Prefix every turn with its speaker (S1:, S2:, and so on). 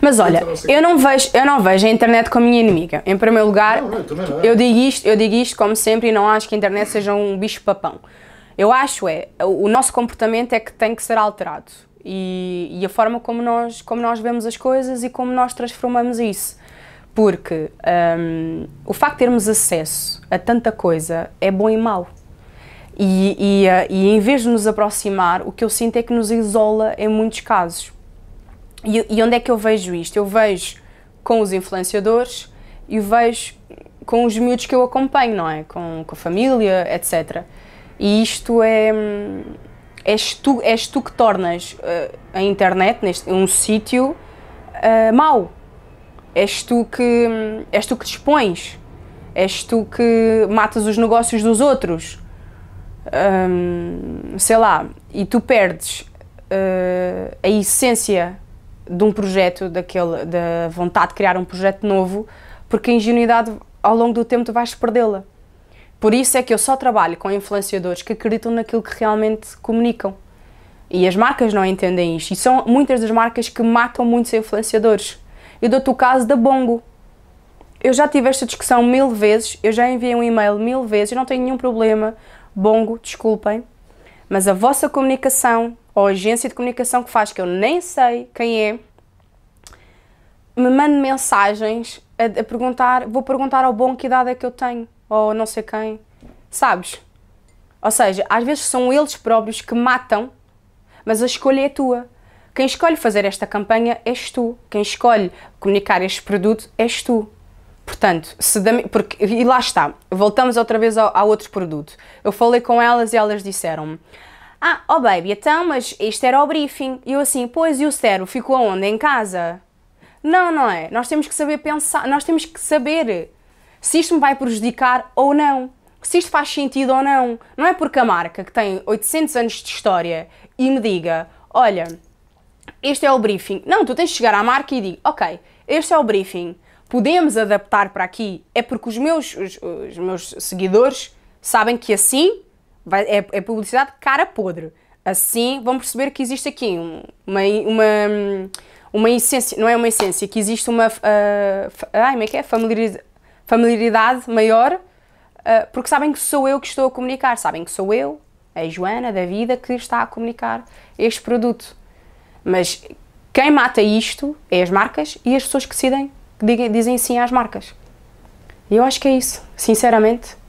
S1: Mas olha, então, eu não vejo, eu não vejo a internet como minha inimiga. Em primeiro lugar, não, eu, é. eu, digo isto, eu digo isto como sempre e não acho que a internet seja um bicho papão. Eu acho é, o nosso comportamento é que tem que ser alterado. E, e a forma como nós, como nós vemos as coisas e como nós transformamos isso. Porque um, o facto de termos acesso a tanta coisa é bom e mau. E, e, eh, e, em vez de nos aproximar, o que eu sinto é que nos isola em muitos casos. E, e onde é que eu vejo isto? Eu vejo com os influenciadores e vejo com os miúdos que eu acompanho, não é? Com, com a família, etc. E isto é. És tu, és tu que tornas uh, a internet, neste, um sítio, uh, mau. És tu, que, és tu que dispões. És tu que matas os negócios dos outros. Um, sei lá. E tu perdes uh, a essência de um projeto, daquele, da vontade de criar um projeto novo, porque a ingenuidade ao longo do tempo tu vais perdê-la. Por isso é que eu só trabalho com influenciadores que acreditam naquilo que realmente comunicam. E as marcas não entendem isto. E são muitas das marcas que matam muitos influenciadores. Eu dou-te o caso da Bongo. Eu já tive esta discussão mil vezes, eu já enviei um e-mail mil vezes, eu não tenho nenhum problema. Bongo, desculpem, mas a vossa comunicação ou agência de comunicação que faz, que eu nem sei quem é, me manda mensagens a, a, perguntar, vou perguntar ao bom que idade é que eu tenho, ou não sei quem, sabes? Ou seja, às vezes são eles próprios que matam, mas a escolha é tua. Quem escolhe fazer esta campanha és tu. Quem escolhe comunicar este produto és tu. Portanto, se da, porque, e lá está, voltamos outra vez ao, ao outro produto. Eu falei com elas e elas disseram-me: ah, oh baby, então, mas este era o briefing. E eu assim, pois, e o cérebro ficou onde? Em casa? Não, não é? Nós temos que saber pensar, nós temos que saber se isto me vai prejudicar ou não, se isto faz sentido ou não. Não é porque a marca que tem 800 anos de história e me diga, olha, este é o briefing. Não, tu tens de chegar à marca e digo, ok, este é o briefing. Podemos adaptar para aqui. É porque os meus, os, os meus seguidores sabem que assim Vai, é, é, publicidade cara podre. Assim vão perceber que existe aqui uma, uma, uma essência, não é uma essência, que existe uma uh, ai, como é que é? Familiaridade, familiaridade maior, uh, porque sabem que sou eu que estou a comunicar, sabem que sou eu, a Joana da vida, que está a comunicar este produto. Mas quem mata isto é as marcas e as pessoas que decidem, que dizem sim às marcas. E eu acho que é isso, sinceramente.